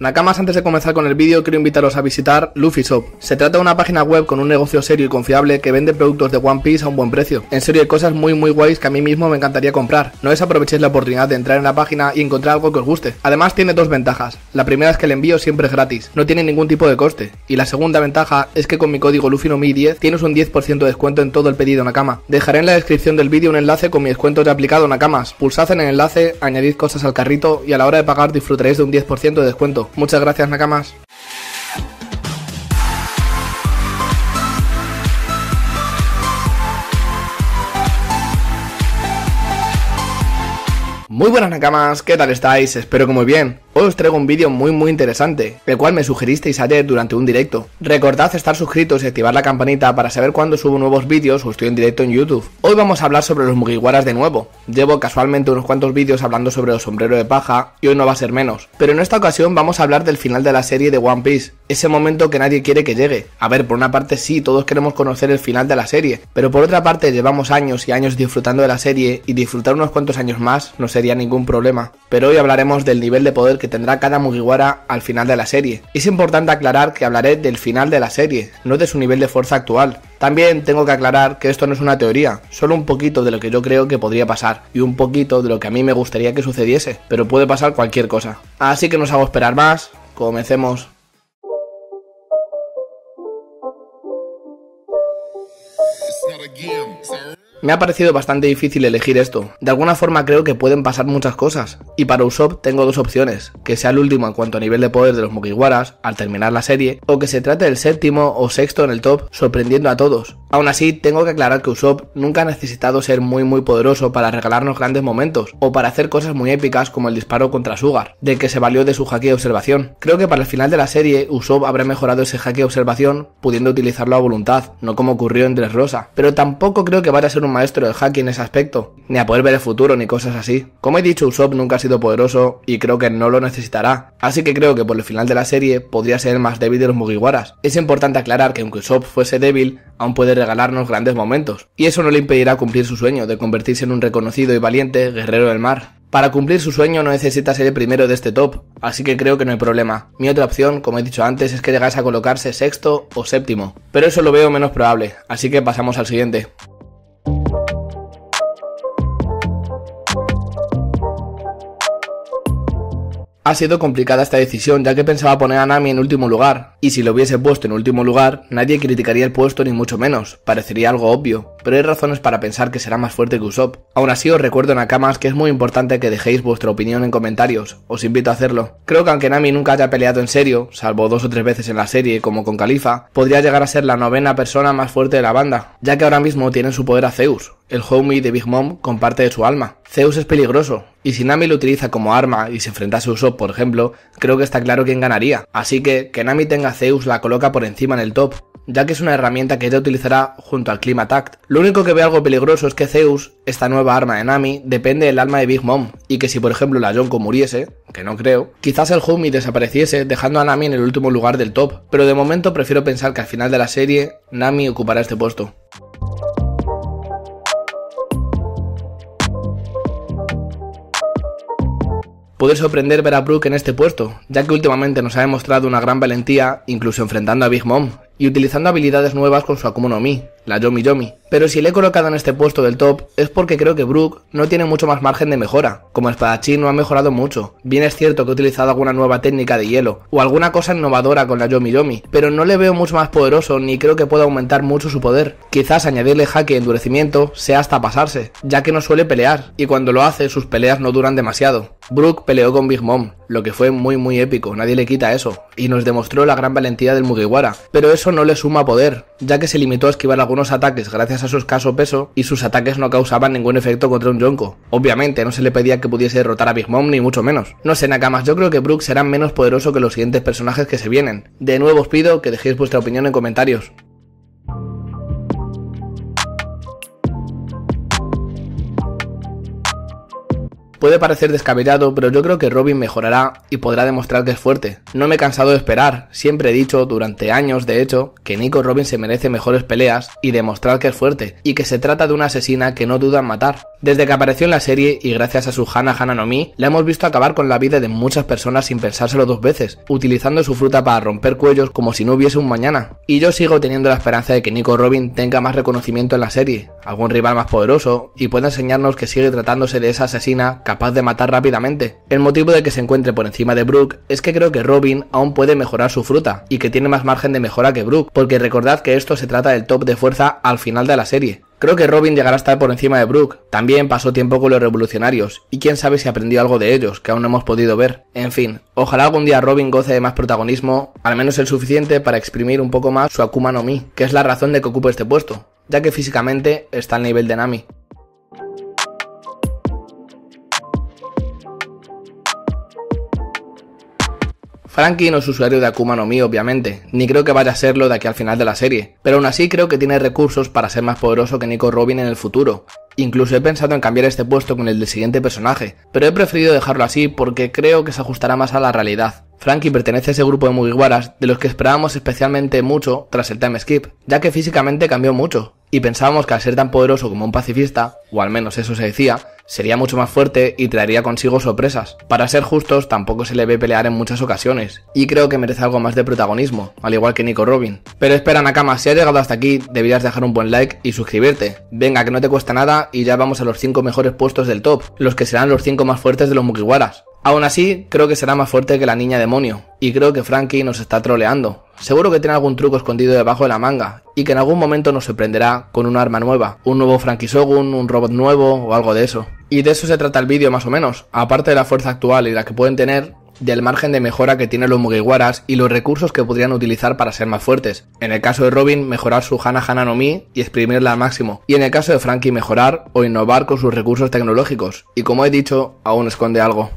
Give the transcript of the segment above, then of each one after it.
Nakamas, antes de comenzar con el vídeo, quiero invitaros a visitar Luffy Shop. Se trata de una página web con un negocio serio y confiable que vende productos de One Piece a un buen precio. En serio, hay cosas muy muy guays que a mí mismo me encantaría comprar. No desaprovechéis la oportunidad de entrar en la página y encontrar algo que os guste. Además, tiene dos ventajas. La primera es que el envío siempre es gratis, no tiene ningún tipo de coste. Y la segunda ventaja es que con mi código LuffyNomi10 tienes un 10% de descuento en todo el pedido Nakama. Dejaré en la descripción del vídeo un enlace con mi descuento ya aplicado Nakamas. Pulsad en el enlace, añadid cosas al carrito y a la hora de pagar disfrutaréis de un 10% de descuento. Muchas gracias, Nakamas. Muy buenas nakamas, ¿qué tal estáis? Espero que muy bien. Hoy os traigo un vídeo muy muy interesante, el cual me sugeristeis ayer durante un directo. Recordad estar suscritos y activar la campanita para saber cuando subo nuevos vídeos o estoy en directo en YouTube. Hoy vamos a hablar sobre los Mugiwaras de nuevo. Llevo casualmente unos cuantos vídeos hablando sobre los sombreros de paja y hoy no va a ser menos. Pero en esta ocasión vamos a hablar del final de la serie de One Piece, ese momento que nadie quiere que llegue. A ver, por una parte sí, todos queremos conocer el final de la serie, pero por otra parte llevamos años y años disfrutando de la serie y disfrutar unos cuantos años más no sería ningún problema. Pero hoy hablaremos del nivel de poder que tendrá cada Mugiwara al final de la serie. Es importante aclarar que hablaré del final de la serie, no de su nivel de fuerza actual. También tengo que aclarar que esto no es una teoría, solo un poquito de lo que yo creo que podría pasar y un poquito de lo que a mí me gustaría que sucediese, pero puede pasar cualquier cosa. Así que no os hago esperar más, comencemos. Me ha parecido bastante difícil elegir esto. De alguna forma creo que pueden pasar muchas cosas. Y para Usopp tengo dos opciones. Que sea el último en cuanto a nivel de poder de los Mugiwaras al terminar la serie. O que se trate del séptimo o sexto en el top sorprendiendo a todos. Aún así, tengo que aclarar que Usopp nunca ha necesitado ser muy muy poderoso para regalarnos grandes momentos. O para hacer cosas muy épicas como el disparo contra Sugar. Del que se valió de su hackeo de observación. Creo que para el final de la serie Usopp habrá mejorado ese jaque de observación pudiendo utilizarlo a voluntad. No como ocurrió en Dressrosa. Pero tampoco creo que vaya a ser un maestro de hacking en ese aspecto, ni a poder ver el futuro ni cosas así. Como he dicho, Usopp nunca ha sido poderoso y creo que no lo necesitará, así que creo que por el final de la serie podría ser el más débil de los Mugiwaras. Es importante aclarar que aunque Usopp fuese débil, aún puede regalarnos grandes momentos, y eso no le impedirá cumplir su sueño de convertirse en un reconocido y valiente guerrero del mar. Para cumplir su sueño no necesita ser el primero de este top, así que creo que no hay problema. Mi otra opción, como he dicho antes, es que llegase a colocarse sexto o séptimo, pero eso lo veo menos probable, así que pasamos al siguiente. Ha sido complicada esta decisión ya que pensaba poner a Nami en último lugar, y si lo hubiese puesto en último lugar, nadie criticaría el puesto ni mucho menos, parecería algo obvio, pero hay razones para pensar que será más fuerte que Usopp. Aún así os recuerdo Nakamas que es muy importante que dejéis vuestra opinión en comentarios, os invito a hacerlo. Creo que aunque Nami nunca haya peleado en serio, salvo dos o tres veces en la serie como con Califa, podría llegar a ser la novena persona más fuerte de la banda, ya que ahora mismo tiene su poder a Zeus, el homie de Big Mom comparte de su alma. Zeus es peligroso, y si Nami lo utiliza como arma y se enfrentase a Usopp, por ejemplo, creo que está claro quién ganaría. Así que que Nami tenga a Zeus la coloca por encima en el top, ya que es una herramienta que ella utilizará junto al Clima Tact. Lo único que ve algo peligroso es que Zeus, esta nueva arma de Nami, depende del alma de Big Mom, y que si por ejemplo la Yonko muriese, que no creo, quizás el homie desapareciese dejando a Nami en el último lugar del top, pero de momento prefiero pensar que al final de la serie Nami ocupará este puesto. poder sorprender ver a Brook en este puesto, ya que últimamente nos ha demostrado una gran valentía incluso enfrentando a Big Mom y utilizando habilidades nuevas con su Akuma no Mi, la Yomi Yomi. Pero si le he colocado en este puesto del top es porque creo que Brook no tiene mucho más margen de mejora. Como espadachín no ha mejorado mucho. Bien es cierto que ha utilizado alguna nueva técnica de hielo o alguna cosa innovadora con la Yomi Yomi, pero no le veo mucho más poderoso ni creo que pueda aumentar mucho su poder. Quizás añadirle hack y endurecimiento sea hasta pasarse, ya que no suele pelear y cuando lo hace sus peleas no duran demasiado. Brook peleó con Big Mom, lo que fue muy muy épico, nadie le quita eso, y nos demostró la gran valentía del Mugiwara, pero eso no le suma poder, ya que se limitó a esquivar algunos ataques gracias a su escaso peso y sus ataques no causaban ningún efecto contra un Yonko. Obviamente, no se le pedía que pudiese derrotar a Big Mom ni mucho menos. No sé, Nakamas, yo creo que Brook será menos poderoso que los siguientes personajes que se vienen. De nuevo os pido que dejéis vuestra opinión en comentarios. Puede parecer descabellado, pero yo creo que Robin mejorará y podrá demostrar que es fuerte. No me he cansado de esperar, siempre he dicho, durante años de hecho, que Nico Robin se merece mejores peleas y demostrar que es fuerte, y que se trata de una asesina que no duda en matar. Desde que apareció en la serie y gracias a su Hana Hana no Mi... la hemos visto acabar con la vida de muchas personas sin pensárselo dos veces, utilizando su fruta para romper cuellos como si no hubiese un mañana. Y yo sigo teniendo la esperanza de que Nico Robin tenga más reconocimiento en la serie, algún rival más poderoso, y pueda enseñarnos que sigue tratándose de esa asesina capaz de matar rápidamente. El motivo de que se encuentre por encima de Brooke es que creo que Robin aún puede mejorar su fruta y que tiene más margen de mejora que Brooke, porque recordad que esto se trata del top de fuerza al final de la serie. Creo que Robin llegará a estar por encima de Brooke. También pasó tiempo con los revolucionarios, y quién sabe si aprendió algo de ellos, que aún no hemos podido ver. En fin, ojalá algún día Robin goce de más protagonismo, al menos el suficiente para exprimir un poco más su Akuma no Mi, que es la razón de que ocupe este puesto, ya que físicamente está al nivel de Nami. Frankie no es usuario de Akuma no Mi, obviamente, ni creo que vaya a serlo de aquí al final de la serie, pero aún así creo que tiene recursos para ser más poderoso que Nico Robin en el futuro. Incluso he pensado en cambiar este puesto con el del siguiente personaje, pero he preferido dejarlo así porque creo que se ajustará más a la realidad. Frankie pertenece a ese grupo de Mugiwaras de los que esperábamos especialmente mucho tras el time skip, ya que físicamente cambió mucho, y pensábamos que al ser tan poderoso como un pacifista, o al menos eso se decía, sería mucho más fuerte y traería consigo sorpresas. Para ser justos, tampoco se le ve pelear en muchas ocasiones, y creo que merece algo más de protagonismo, al igual que Nico Robin. Pero espera Nakama, si has llegado hasta aquí, deberías dejar un buen like y suscribirte. Venga, que no te cuesta nada y ya vamos a los 5 mejores puestos del top, los que serán los 5 más fuertes de los Mugiwaras. Aún así, creo que será más fuerte que la niña demonio, y creo que Frankie nos está troleando. Seguro que tiene algún truco escondido debajo de la manga, y que en algún momento nos sorprenderá con un arma nueva, un nuevo Frankie Shogun, un robot nuevo o algo de eso. Y de eso se trata el vídeo más o menos, aparte de la fuerza actual y la que pueden tener, del margen de mejora que tienen los Mugiwaras y los recursos que podrían utilizar para ser más fuertes. En el caso de Robin, mejorar su Hana Hana no Mi y exprimirla al máximo. Y en el caso de Frankie, mejorar o innovar con sus recursos tecnológicos. Y como he dicho, aún esconde algo.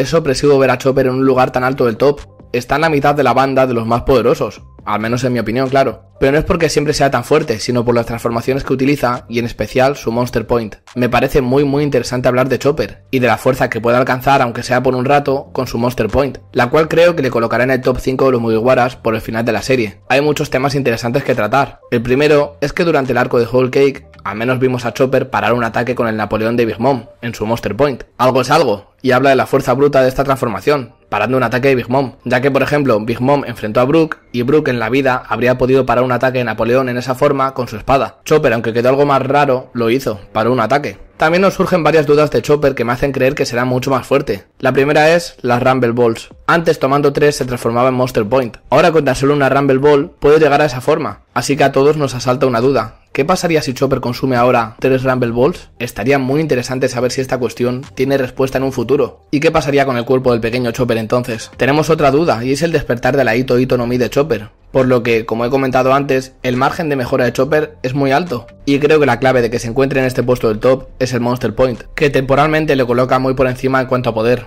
Es opresivo ver a Chopper en un lugar tan alto del top. Está en la mitad de la banda de los más poderosos, al menos en mi opinión, claro. Pero no es porque siempre sea tan fuerte, sino por las transformaciones que utiliza y en especial su Monster Point. Me parece muy muy interesante hablar de Chopper y de la fuerza que puede alcanzar, aunque sea por un rato, con su Monster Point, la cual creo que le colocará en el top 5 de los Mugiwaras por el final de la serie. Hay muchos temas interesantes que tratar. El primero es que durante el arco de Whole Cake al menos vimos a Chopper parar un ataque con el Napoleón de Big Mom en su Monster Point. Algo es algo, y habla de la fuerza bruta de esta transformación, parando un ataque de Big Mom, ya que por ejemplo Big Mom enfrentó a Brook, y Brook en la vida habría podido parar un ataque de Napoleón en esa forma con su espada. Chopper, aunque quedó algo más raro, lo hizo, paró un ataque. También nos surgen varias dudas de Chopper que me hacen creer que será mucho más fuerte. La primera es las Rumble Balls. Antes tomando tres se transformaba en Monster Point. Ahora con tan solo una Rumble Ball puede llegar a esa forma. Así que a todos nos asalta una duda. ¿Qué pasaría si Chopper consume ahora tres Rumble Balls? Estaría muy interesante saber si esta cuestión tiene respuesta en un futuro. ¿Y qué pasaría con el cuerpo del pequeño Chopper entonces? Tenemos otra duda y es el despertar de la Ito Ito no Mi de Chopper. Por lo que, como he comentado antes, el margen de mejora de Chopper es muy alto. Y creo que la clave de que se encuentre en este puesto del top es el Monster Point, que temporalmente le coloca muy por encima en cuanto a poder.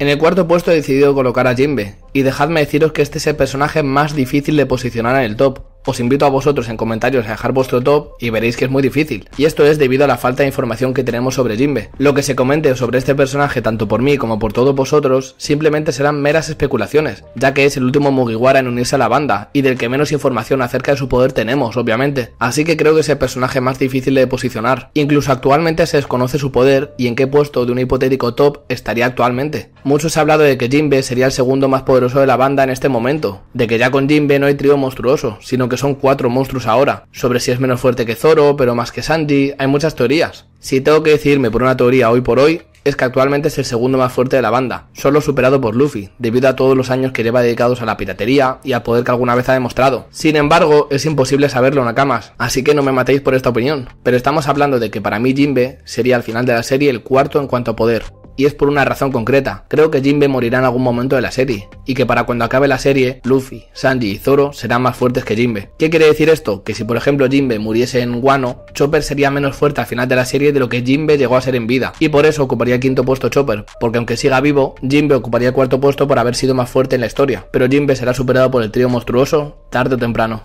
En el cuarto puesto he decidido colocar a Jimbe, y dejadme deciros que este es el personaje más difícil de posicionar en el top, os invito a vosotros en comentarios a dejar vuestro top y veréis que es muy difícil. Y esto es debido a la falta de información que tenemos sobre Jimbe. Lo que se comente sobre este personaje tanto por mí como por todos vosotros simplemente serán meras especulaciones, ya que es el último Mugiwara en unirse a la banda y del que menos información acerca de su poder tenemos, obviamente. Así que creo que es el personaje más difícil de posicionar. Incluso actualmente se desconoce su poder y en qué puesto de un hipotético top estaría actualmente. Muchos ha hablado de que Jinbe sería el segundo más poderoso de la banda en este momento, de que ya con Jinbe no hay trío monstruoso, sino que son cuatro monstruos ahora, sobre si es menos fuerte que Zoro, pero más que Sandy, hay muchas teorías. Si tengo que decirme por una teoría hoy por hoy, es que actualmente es el segundo más fuerte de la banda, solo superado por Luffy, debido a todos los años que lleva dedicados a la piratería y al poder que alguna vez ha demostrado. Sin embargo, es imposible saberlo, Nakamas, así que no me matéis por esta opinión. Pero estamos hablando de que para mí Jinbe sería al final de la serie el cuarto en cuanto a poder, y es por una razón concreta. Creo que Jinbe morirá en algún momento de la serie, y que para cuando acabe la serie, Luffy, Sanji y Zoro serán más fuertes que Jinbe. ¿Qué quiere decir esto? Que si por ejemplo Jinbe muriese en Wano, Chopper sería menos fuerte al final de la serie de lo que Jinbe llegó a ser en vida, y por eso ocuparía el quinto puesto Chopper, porque aunque siga vivo, Jinbe ocuparía el cuarto puesto por haber sido más fuerte en la historia, pero Jinbe será superado por el trío monstruoso tarde o temprano.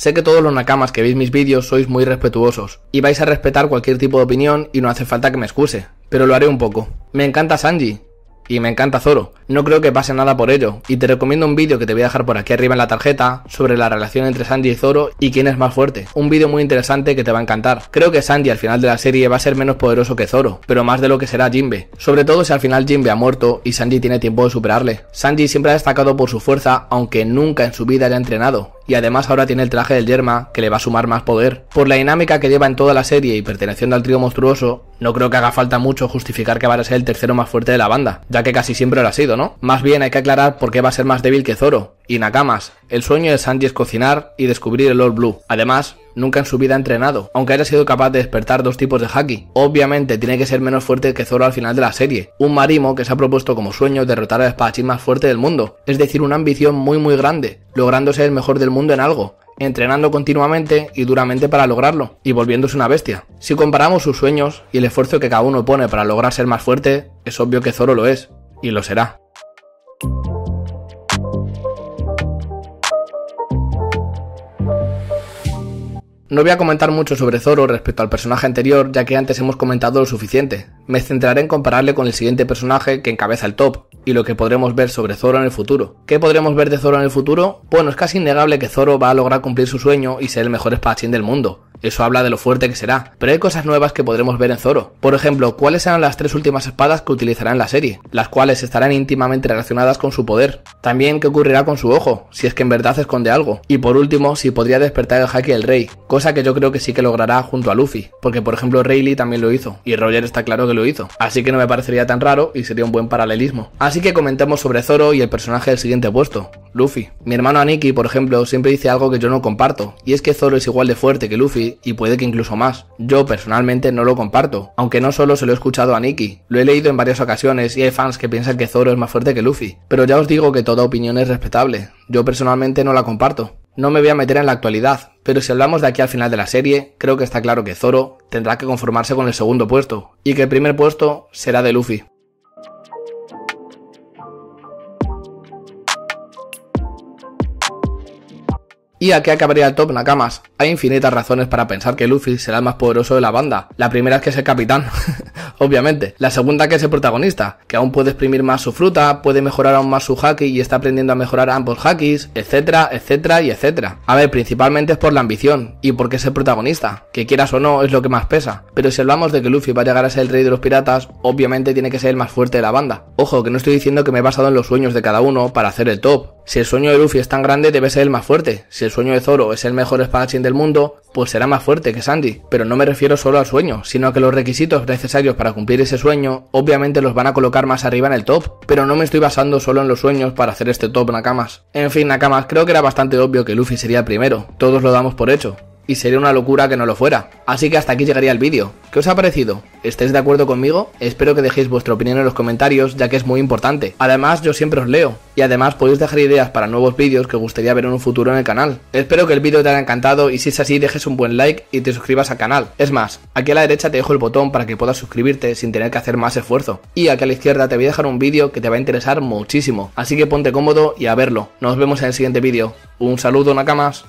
Sé que todos los nakamas que veis mis vídeos sois muy respetuosos y vais a respetar cualquier tipo de opinión y no hace falta que me excuse, pero lo haré un poco. Me encanta Sanji y me encanta Zoro. No creo que pase nada por ello y te recomiendo un vídeo que te voy a dejar por aquí arriba en la tarjeta sobre la relación entre Sanji y Zoro y quién es más fuerte. Un vídeo muy interesante que te va a encantar. Creo que Sanji al final de la serie va a ser menos poderoso que Zoro, pero más de lo que será Jinbe. Sobre todo si al final Jinbe ha muerto y Sanji tiene tiempo de superarle. Sanji siempre ha destacado por su fuerza aunque nunca en su vida haya entrenado y además ahora tiene el traje del Yerma, que le va a sumar más poder. Por la dinámica que lleva en toda la serie y perteneciendo al trío monstruoso, no creo que haga falta mucho justificar que va a ser el tercero más fuerte de la banda, ya que casi siempre lo ha sido, ¿no? Más bien hay que aclarar por qué va a ser más débil que Zoro. Y Nakamas, el sueño de Sanji es cocinar y descubrir el Lord Blue. Además, nunca en su vida ha entrenado, aunque haya sido capaz de despertar dos tipos de haki. Obviamente tiene que ser menos fuerte que Zoro al final de la serie, un marimo que se ha propuesto como sueño derrotar al espadachín más fuerte del mundo, es decir, una ambición muy muy grande, logrando ser el mejor del mundo en algo, entrenando continuamente y duramente para lograrlo, y volviéndose una bestia. Si comparamos sus sueños y el esfuerzo que cada uno pone para lograr ser más fuerte, es obvio que Zoro lo es, y lo será. No voy a comentar mucho sobre Zoro respecto al personaje anterior, ya que antes hemos comentado lo suficiente. Me centraré en compararle con el siguiente personaje que encabeza el top, y lo que podremos ver sobre Zoro en el futuro. ¿Qué podremos ver de Zoro en el futuro? Bueno, es casi innegable que Zoro va a lograr cumplir su sueño y ser el mejor espadachín del mundo. Eso habla de lo fuerte que será. Pero hay cosas nuevas que podremos ver en Zoro. Por ejemplo, cuáles serán las tres últimas espadas que utilizará en la serie, las cuales estarán íntimamente relacionadas con su poder. También qué ocurrirá con su ojo, si es que en verdad esconde algo. Y por último, si podría despertar el Haki del rey, cosa que yo creo que sí que logrará junto a Luffy, porque por ejemplo Rayleigh también lo hizo, y Roger está claro que lo hizo. Así que no me parecería tan raro y sería un buen paralelismo. Así que comentemos sobre Zoro y el personaje del siguiente puesto, Luffy. Mi hermano Aniki, por ejemplo, siempre dice algo que yo no comparto, y es que Zoro es igual de fuerte que Luffy y puede que incluso más. Yo personalmente no lo comparto, aunque no solo se lo he escuchado a Nicky, lo he leído en varias ocasiones y hay fans que piensan que Zoro es más fuerte que Luffy, pero ya os digo que toda opinión es respetable, yo personalmente no la comparto. No me voy a meter en la actualidad, pero si hablamos de aquí al final de la serie, creo que está claro que Zoro tendrá que conformarse con el segundo puesto, y que el primer puesto será de Luffy. Y qué acabaría el top Nakamas. Hay infinitas razones para pensar que Luffy será el más poderoso de la banda. La primera es que es el capitán. obviamente. La segunda que es el protagonista, que aún puede exprimir más su fruta, puede mejorar aún más su haki y está aprendiendo a mejorar ambos hakis, etcétera, etcétera y etcétera. A ver, principalmente es por la ambición y porque es el protagonista, que quieras o no es lo que más pesa. Pero si hablamos de que Luffy va a llegar a ser el rey de los piratas, obviamente tiene que ser el más fuerte de la banda. Ojo, que no estoy diciendo que me he basado en los sueños de cada uno para hacer el top, si el sueño de Luffy es tan grande, debe ser el más fuerte. Si el sueño de Zoro es el mejor espadachín del mundo, pues será más fuerte que Sandy. Pero no me refiero solo al sueño, sino a que los requisitos necesarios para cumplir ese sueño, obviamente los van a colocar más arriba en el top, pero no me estoy basando solo en los sueños para hacer este top Nakamas. En fin, Nakamas, creo que era bastante obvio que Luffy sería el primero, todos lo damos por hecho y sería una locura que no lo fuera. Así que hasta aquí llegaría el vídeo. ¿Qué os ha parecido? ¿Estáis de acuerdo conmigo? Espero que dejéis vuestra opinión en los comentarios ya que es muy importante. Además yo siempre os leo y además podéis dejar ideas para nuevos vídeos que gustaría ver en un futuro en el canal. Espero que el vídeo te haya encantado y si es así dejes un buen like y te suscribas al canal. Es más, aquí a la derecha te dejo el botón para que puedas suscribirte sin tener que hacer más esfuerzo. Y aquí a la izquierda te voy a dejar un vídeo que te va a interesar muchísimo. Así que ponte cómodo y a verlo. Nos vemos en el siguiente vídeo. Un saludo Nakamas.